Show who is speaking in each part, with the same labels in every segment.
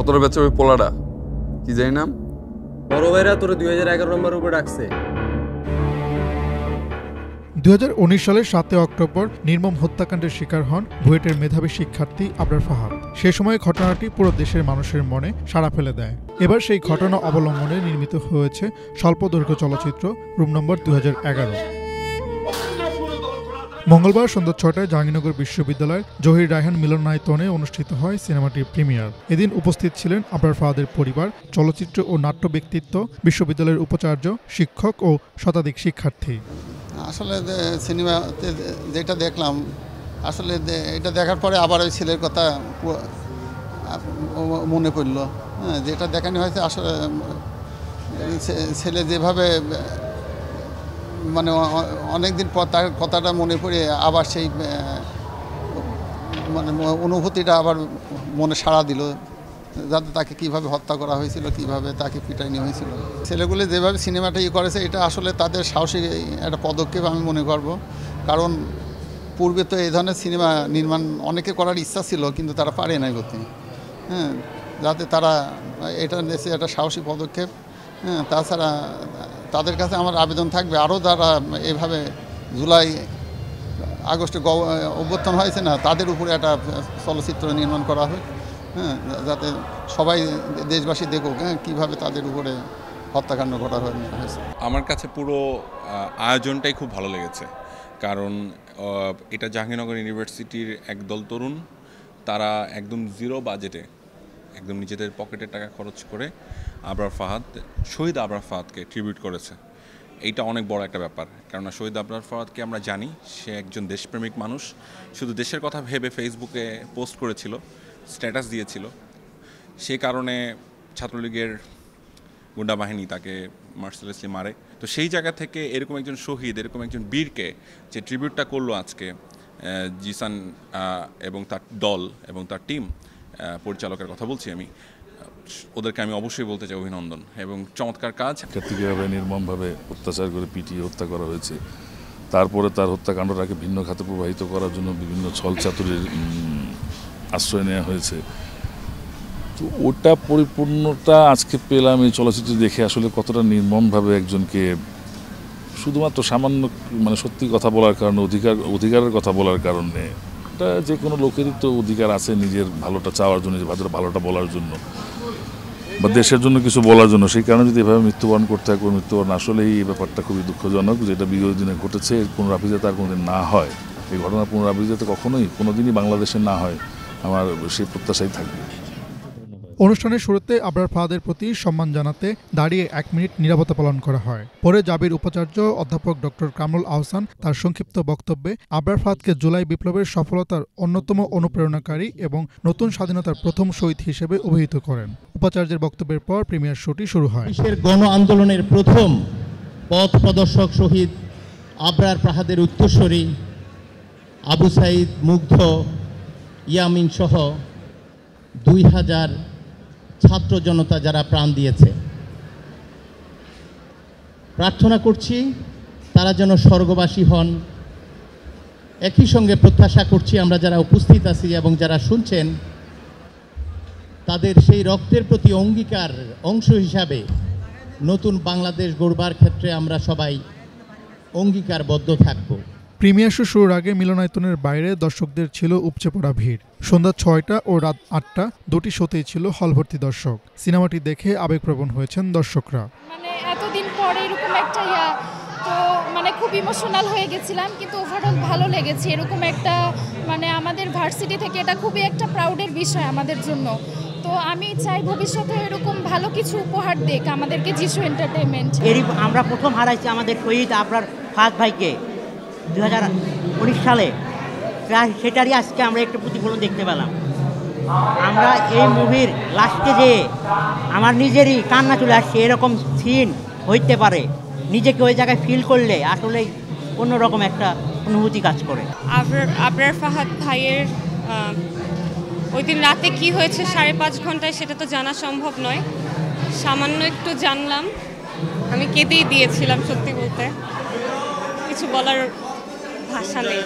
Speaker 1: সতেরো ব্যাচের ওই পোলাটা কি যাই নাম বড় ভাইরা তোর দুই হাজার এগারো নম্বর উপরে ডাকছে উনিশ সালের সাতই অক্টোবর নির্মম হত্যাকাণ্ডের শিকার হন বুয়েটের মেধাবী শিক্ষার্থী আবরার ফাহাদ সে সময় ঘটনাটি পুরো দেশের মানুষের মনে সাড়া ফেলে দেয় এবার সেই ঘটনা অবলম্বনে নির্মিত হয়েছে স্বল্পদৈর্ঘ্য চলচ্চিত্র রুম নম্বর দু মঙ্গলবার সন্ধ্যা ছটায় জাহাঙ্গীরনগর বিশ্ববিদ্যালয়ের জহির রায়হান মিলনায়তনে অনুষ্ঠিত হয় সিনেমাটির প্রিমিয়ার এদিন উপস্থিত ছিলেন আপনার ফাদের পরিবার চলচ্চিত্র ও নাট্য ব্যক্তিত্ব বিশ্ববিদ্যালয়ের উপাচার্য শিক্ষক ও শতাধিক শিক্ষার্থী
Speaker 2: আসলে সিনেমাতে যেটা দেখলাম আসলে এটা দেখার পরে আবার ওই ছেলের কথা মনে পড়ল হ্যাঁ, যেটা দেখানো হয়েছে আসলে ছেলে যেভাবে মানে অনেক দিন পর তার কথাটা মনে পড়ে আবার সেই মানে অনুভূতিটা আবার মনে সাড়া দিল যাতে তাকে কিভাবে হত্যা করা হয়েছিল কিভাবে তাকে পিটানি হয়েছিল ছেলেগুলি যেভাবে সিনেমাটা ইয়ে করেছে এটা আসলে তাদের সাহসিক একটা পদক্ষেপ আমি মনে করব কারণ পূর্বে তো এই ধরনের সিনেমা নির্মাণ অনেকে করার ইচ্ছা ছিল কিন্তু তারা পারে নাই করতে হ্যাঁ যাতে তারা এটা নেছে একটা সাহসী পদক্ষেপ হ্যাঁ তাছাড়া তাদের কাছে আমার আবেদন থাকবে আরও যারা এভাবে জুলাই আগস্টে অভ্যর্থন হয়েছে না তাদের উপরে একটা চলচ্চিত্র নির্মাণ করা হয় হ্যাঁ যাতে সবাই দেশবাসী দেখুক হ্যাঁ কীভাবে তাদের উপরে হত্যাকাণ্ড ঘটা হয়েছে
Speaker 3: আমার কাছে পুরো আয়োজনটাই খুব ভালো লেগেছে কারণ এটা জাহাঙ্গীরনগর ইউনিভার্সিটির একদল তরুণ তারা একদম জিরো বাজেটে একদম নিজেদের পকেটের টাকা খরচ করে আবরার ফাহাদ শহীদ আবরার ফাহাদকে ট্রিবিউট করেছে এইটা অনেক বড় একটা ব্যাপার কেননা শহীদ আবরার ফাহাদকে আমরা জানি সে একজন দেশপ্রেমিক মানুষ শুধু দেশের কথা ভেবে ফেসবুকে পোস্ট করেছিল স্ট্যাটাস দিয়েছিল সে কারণে ছাত্রলীগের গুন্ডা বাহিনী তাকে মার্সেলেসলি মারে তো সেই জায়গা থেকে এরকম একজন শহীদ এরকম একজন বীরকে যে ট্রিবিউটটা করলো আজকে জিসান এবং তার দল এবং তার টিম পরিচালকের কথা বলছি আমি ওদেরকে আমি অবশ্যই বলতে চাই অভিনন্দন এবং চমৎকার কাজ
Speaker 4: কার্তিকভাবে নির্মমভাবে অত্যাচার করে পিটিয়ে হত্যা করা হয়েছে তারপরে তার হত্যাকাণ্ডটাকে ভিন্ন খাতে প্রবাহিত করার জন্য বিভিন্ন ছল চাতুরির আশ্রয় নেওয়া হয়েছে তো ওটা পরিপূর্ণতা আজকে পেলাম এই চলচ্চিত্র দেখে আসলে কতটা নির্মমভাবে একজনকে শুধুমাত্র সামান্য মানে সত্যি কথা বলার কারণে অধিকার অধিকারের কথা বলার কারণে এটা যে কোনো লোকেরই তো অধিকার আছে নিজের ভালোটা চাওয়ার জন্য নিজের ভালোটা বলার জন্য বা দেশের জন্য কিছু বলার জন্য সেই কারণে যদি এভাবে মৃত্যুবরণ করতে হয় কোনো মৃত্যুবরণ আসলেই এই ব্যাপারটা খুবই দুঃখজনক যেটা বিগত দিনে ঘটেছে পুনরাবৃত্তি তার কোনোদিন না হয় এই ঘটনা পুনরাবৃত্তিতে কখনোই কোনোদিনই বাংলাদেশে না হয় আমার সেই প্রত্যাশাই থাকবে
Speaker 1: অনুষ্ঠানের শুরুতে আবরার ফাহাদের প্রতি সম্মান জানাতে দাঁড়িয়ে এক মিনিট নিরাপত্তা পালন করা হয় পরে জাবির উপাচার্য অধ্যাপক ডক্টর কামরুল আহসান তার সংক্ষিপ্ত বক্তব্যে আবরার ফাহাদকে জুলাই বিপ্লবের সফলতার অন্যতম অনুপ্রেরণাকারী এবং নতুন স্বাধীনতার প্রথম শহীদ হিসেবে অভিহিত করেন উপাচার্যের বক্তব্যের পর প্রিমিয়ার শোটি শুরু হয় বিশ্বের গণ আন্দোলনের প্রথম
Speaker 2: পথ প্রদর্শক শহীদ আবরার ফাহাদের উত্তরস্বরী আবু সাইদ মুগ্ধ ইয়ামিন সহ দুই হাজার ছাত্র জনতা যারা প্রাণ দিয়েছে প্রার্থনা করছি তারা যেন স্বর্গবাসী হন একই সঙ্গে প্রত্যাশা করছি আমরা যারা উপস্থিত আছি এবং যারা শুনছেন তাদের সেই রক্তের প্রতি অঙ্গীকার অংশ হিসাবে নতুন বাংলাদেশ গড়বার ক্ষেত্রে আমরা সবাই অঙ্গীকারবদ্ধ থাকবো
Speaker 1: প্রিমিয়ার শো শুরুর আগে মিলনায়তনের বাইরে দর্শকদের ছিল উপচে পড়া ভিড় সন্ধ্যা ছয়টা ও রাত আটটা দুটি শোতেই ছিল হলভর্তি দর্শক সিনেমাটি দেখে আবেগপ্রবণ হয়েছেন দর্শকরা মানে
Speaker 2: এতদিন পরে এরকম একটা ইয়া তো মানে খুব ইমোশনাল হয়ে গেছিলাম কিন্তু ওভারঅল ভালো লেগেছে এরকম একটা মানে আমাদের ভার্সিটি থেকে এটা খুবই একটা প্রাউডের বিষয় আমাদের জন্য তো আমি চাই ভবিষ্যতে এরকম ভালো কিছু উপহার দেখ আমাদেরকে যিশু এন্টারটেনমেন্ট
Speaker 4: আমরা প্রথম
Speaker 1: হারাইছি আমাদের শহীদ আপনার ফাঁক ভাইকে দু সালে প্রায় সেটারই আজকে আমরা একটা প্রতিফলন দেখতে পেলাম
Speaker 3: আমরা এই মুভির
Speaker 1: লাস্টে যে আমার নিজেরই কান্না চলে আসছে এরকম সিন হইতে পারে নিজেকে ওই জায়গায় ফিল করলে আসলে অন্যরকম একটা অনুভূতি কাজ করে
Speaker 4: আপনার ফাহাদ ভাইয়ের ওই দিন রাতে কি হয়েছে সাড়ে পাঁচ ঘন্টায় সেটা তো জানা সম্ভব নয় সামান্য একটু জানলাম আমি কেঁদেই দিয়েছিলাম সত্যি বলতে কিছু বলার ভাষা নেই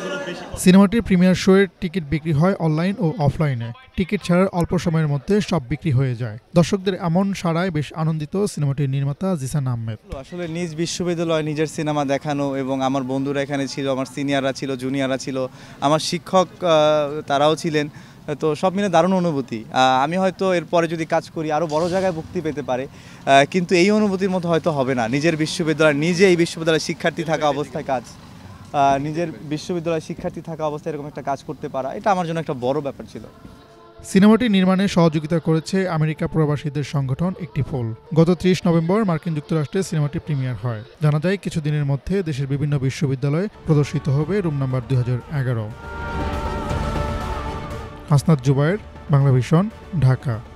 Speaker 1: সিনেমাটির প্রিমিয়ার শোয়ের টিকিট বিক্রি হয় অনলাইন ও অফলাইনে টিকিট ছাড়ার অল্প সময়ের মধ্যে সব বিক্রি হয়ে যায় দর্শকদের এমন সাড়ায় বেশ আনন্দিত সিনেমাটির নির্মাতা জিসান আহমেদ আসলে নিজ বিশ্ববিদ্যালয়ে নিজের সিনেমা দেখানো এবং আমার বন্ধুরা এখানে ছিল আমার সিনিয়ররা ছিল জুনিয়ররা ছিল আমার শিক্ষক তারাও ছিলেন তো সব মিলে দারুণ অনুভূতি আমি হয়তো এরপরে যদি কাজ করি আরও বড় জায়গায় মুক্তি পেতে পারে কিন্তু এই অনুভূতির মতো হয়তো হবে না নিজের বিশ্ববিদ্যালয় নিজে এই বিশ্ববিদ্যালয়ের শিক্ষার্থী থাকা অবস্থায় কাজ নিজের বিশ্ববিদ্যালয় শিক্ষার্থী থাকা অবস্থায় এরকম
Speaker 3: একটা কাজ করতে পারা এটা আমার জন্য একটা বড় ব্যাপার ছিল
Speaker 1: সিনেমাটি নির্মাণে সহযোগিতা করেছে আমেরিকা প্রবাসীদের সংগঠন একটি ফোল গত ত্রিশ নভেম্বর মার্কিন যুক্তরাষ্ট্রে সিনেমাটি প্রিমিয়ার হয় জানা যায় কিছুদিনের মধ্যে দেশের বিভিন্ন বিশ্ববিদ্যালয়ে প্রদর্শিত হবে রুম নাম্বার দুই হাজার এগারো হাসনাত জুবায়ের বাংলা ভীষণ ঢাকা